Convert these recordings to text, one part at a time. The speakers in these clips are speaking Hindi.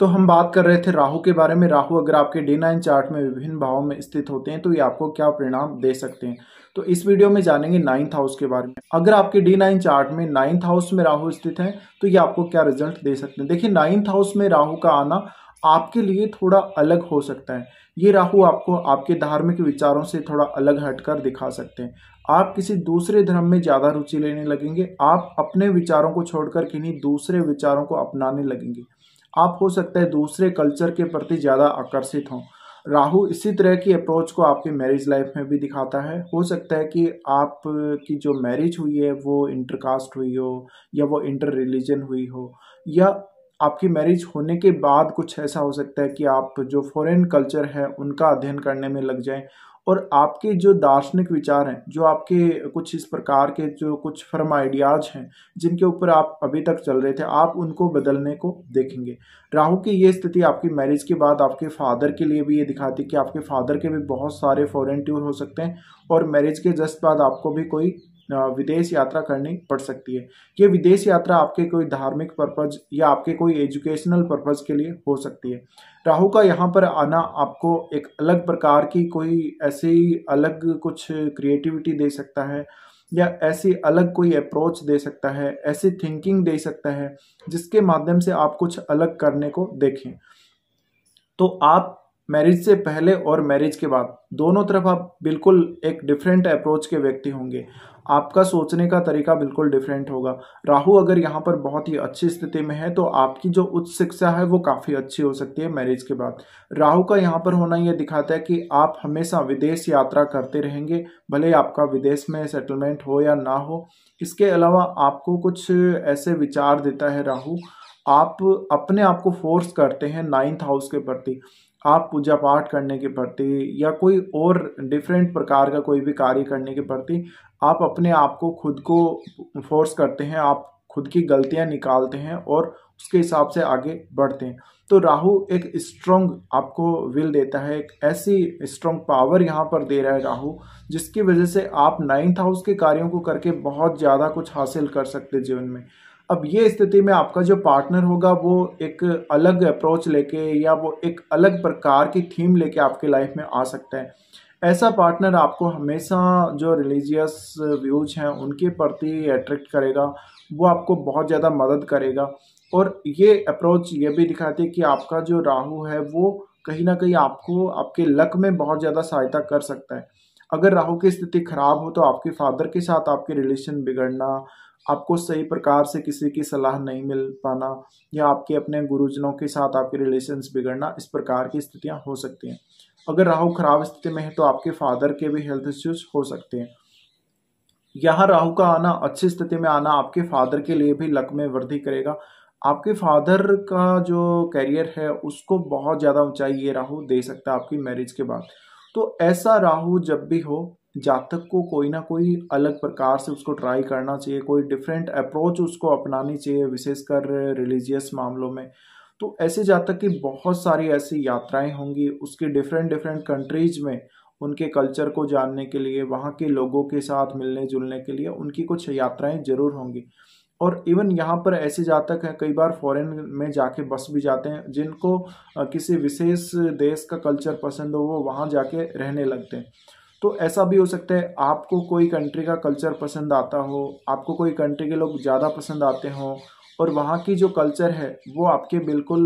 तो हम बात कर रहे थे राहु के बारे में राहु अगर आपके डे नाइन चार्ट में विभिन्न भावों में स्थित होते हैं तो ये आपको क्या परिणाम दे सकते हैं तो इस वीडियो में जानेंगे नाइन्थ हाउस के बारे में अगर आपके डी नाइन चार्ट में नाइन्थ हाउस में राहु स्थित है तो ये आपको क्या रिजल्ट दे सकते हैं देखिए नाइन्थ हाउस में राहु का आना आपके लिए थोड़ा अलग हो सकता है ये राहु आपको आपके धार्मिक विचारों से थोड़ा अलग हटकर दिखा सकते हैं आप किसी दूसरे धर्म में ज़्यादा रुचि लेने लगेंगे आप अपने विचारों को छोड़कर किन्हीं दूसरे विचारों को अपनाने लगेंगे आप हो सकता है दूसरे कल्चर के प्रति ज़्यादा आकर्षित हों राहु इसी तरह की अप्रोच को आपकी मैरिज लाइफ में भी दिखाता है हो सकता है कि आपकी जो मैरिज हुई है वो इंटरकास्ट हुई हो या वो इंटर रिलीजन हुई हो या आपकी मैरिज होने के बाद कुछ ऐसा हो सकता है कि आप जो फॉरेन कल्चर है उनका अध्ययन करने में लग जाएं और आपके जो दार्शनिक विचार हैं जो आपके कुछ इस प्रकार के जो कुछ फर्म आइडियाज हैं जिनके ऊपर आप अभी तक चल रहे थे आप उनको बदलने को देखेंगे राहु की ये स्थिति आपकी मैरिज के बाद आपके फादर के लिए भी ये दिखाती है कि आपके फादर के भी बहुत सारे फॉरेन टूर हो सकते हैं और मैरिज के जस्ट बाद आपको भी कोई विदेश यात्रा करनी पड़ सकती है ये विदेश यात्रा आपके कोई धार्मिक पर्पज या आपके कोई एजुकेशनल पर्पज के लिए हो सकती है राहु का यहाँ पर आना आपको एक अलग प्रकार की कोई ऐसी अलग कुछ क्रिएटिविटी दे सकता है या ऐसी अलग कोई अप्रोच दे सकता है ऐसी थिंकिंग दे सकता है जिसके माध्यम से आप कुछ अलग करने को देखें तो आप मैरिज से पहले और मैरिज के बाद दोनों तरफ आप बिल्कुल एक डिफरेंट अप्रोच के व्यक्ति होंगे आपका सोचने का तरीका बिल्कुल डिफरेंट होगा राहु अगर यहाँ पर बहुत ही अच्छी स्थिति में है तो आपकी जो उच्च शिक्षा है वो काफ़ी अच्छी हो सकती है मैरिज के बाद राहु का यहाँ पर होना ये दिखाता है कि आप हमेशा विदेश यात्रा करते रहेंगे भले आपका विदेश में सेटलमेंट हो या ना हो इसके अलावा आपको कुछ ऐसे विचार देता है राहू आप अपने आप को फोर्स करते हैं नाइन्थ हाउस के प्रति आप पूजा पाठ करने के प्रति या कोई और डिफरेंट प्रकार का कोई भी कार्य करने के प्रति आप अपने आप को खुद को फोर्स करते हैं आप खुद की गलतियां निकालते हैं और उसके हिसाब से आगे बढ़ते हैं तो राहु एक स्ट्रॉन्ग आपको विल देता है एक ऐसी स्ट्रॉन्ग पावर यहाँ पर दे रहा है राहु जिसकी वजह से आप नाइन्थ हाउस के कार्यों को करके बहुत ज़्यादा कुछ हासिल कर सकते जीवन में अब ये स्थिति में आपका जो पार्टनर होगा वो एक अलग अप्रोच लेके या वो एक अलग प्रकार की थीम लेके आपके लाइफ में आ सकते हैं ऐसा पार्टनर आपको हमेशा जो रिलीजियस व्यूज हैं उनके प्रति अट्रैक्ट करेगा वो आपको बहुत ज़्यादा मदद करेगा और ये अप्रोच ये भी दिखाती है कि आपका जो राहु है वो कहीं ना कहीं आपको आपके लक में बहुत ज़्यादा सहायता कर सकता है अगर राहु की स्थिति खराब हो तो आपके फादर के साथ आपके रिलेशन बिगड़ना आपको सही प्रकार से किसी की सलाह नहीं मिल पाना या आपके अपने गुरुजनों के साथ आपके रिलेशंस बिगड़ना इस प्रकार की स्थितियां हो सकती हैं अगर राहु खराब स्थिति में है तो आपके फादर के भी हेल्थ इश्यूज हो सकते हैं यहाँ राहु का आना अच्छी स्थिति में आना आपके फादर के लिए भी लक में वृद्धि करेगा आपके फादर का जो करियर है उसको बहुत ज़्यादा ऊंचाई ये राहु दे सकता है आपकी मैरिज के बाद तो ऐसा राहु जब भी हो जातक को कोई ना कोई अलग प्रकार से उसको ट्राई करना चाहिए कोई डिफरेंट अप्रोच उसको अपनानी चाहिए विशेषकर रिलीजियस मामलों में तो ऐसे जातक की बहुत सारी ऐसी यात्राएं होंगी उसके डिफरेंट डिफरेंट कंट्रीज में उनके कल्चर को जानने के लिए वहाँ के लोगों के साथ मिलने जुलने के लिए उनकी कुछ यात्राएं जरूर होंगी और इवन यहाँ पर ऐसे जातक हैं कई बार फॉरेन में जाके बस भी जाते हैं जिनको किसी विशेष देश का कल्चर पसंद हो वो वहाँ जाके रहने लगते हैं तो ऐसा भी हो सकता है आपको कोई कंट्री का कल्चर पसंद आता हो आपको कोई कंट्री के लोग ज़्यादा पसंद आते हों और वहाँ की जो कल्चर है वो आपके बिल्कुल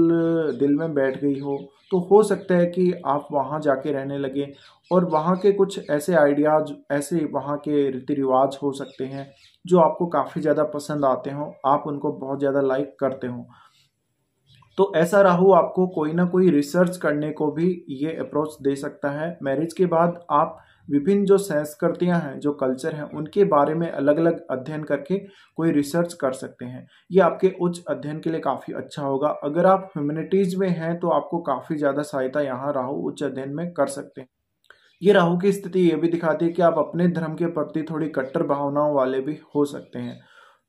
दिल में बैठ गई हो तो हो सकता है कि आप वहाँ जाके रहने लगे और वहाँ के कुछ ऐसे आइडियाज ऐसे वहाँ के रीति रिवाज हो सकते हैं जो आपको काफ़ी ज़्यादा पसंद आते हों आप उनको बहुत ज़्यादा लाइक करते हों तो ऐसा राहु आपको कोई ना कोई रिसर्च करने को भी ये अप्रोच दे सकता है मैरिज के बाद आप विभिन्न जो संस्कृतियाँ हैं जो कल्चर हैं उनके बारे में अलग अलग अध्ययन करके कोई रिसर्च कर सकते हैं ये आपके उच्च अध्ययन के लिए काफ़ी अच्छा होगा अगर आप ह्यूमनिटीज़ में हैं तो आपको काफ़ी ज़्यादा सहायता यहाँ राहु उच्च अध्ययन में कर सकते हैं ये राहु की स्थिति ये भी दिखाती है कि आप अपने धर्म के प्रति थोड़ी कट्टर भावनाओं वाले भी हो सकते हैं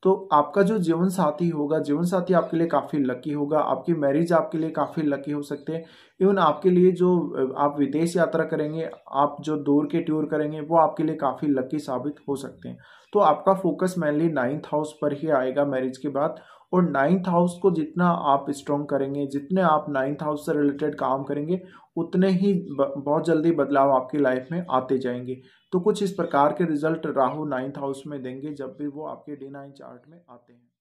तो आपका जो जीवन साथी होगा जीवन साथी आपके लिए काफ़ी लकी होगा आपकी मैरिज आपके लिए काफ़ी लकी हो सकते हैं इवन आपके लिए जो आप विदेश यात्रा करेंगे आप जो दूर के टूर करेंगे वो आपके लिए काफ़ी लकी साबित हो सकते हैं तो आपका फोकस मेनली नाइन्थ हाउस पर ही आएगा मैरिज के बाद और नाइन्थ हाउस को जितना आप स्ट्रॉन्ग करेंगे जितने आप नाइन्थ हाउस से रिलेटेड काम करेंगे उतने ही बहुत जल्दी बदलाव आपकी लाइफ में आते जाएंगे तो कुछ इस प्रकार के रिजल्ट राहु नाइन्थ हाउस में देंगे जब भी वो आपके डी नाइन चार्ट में आते हैं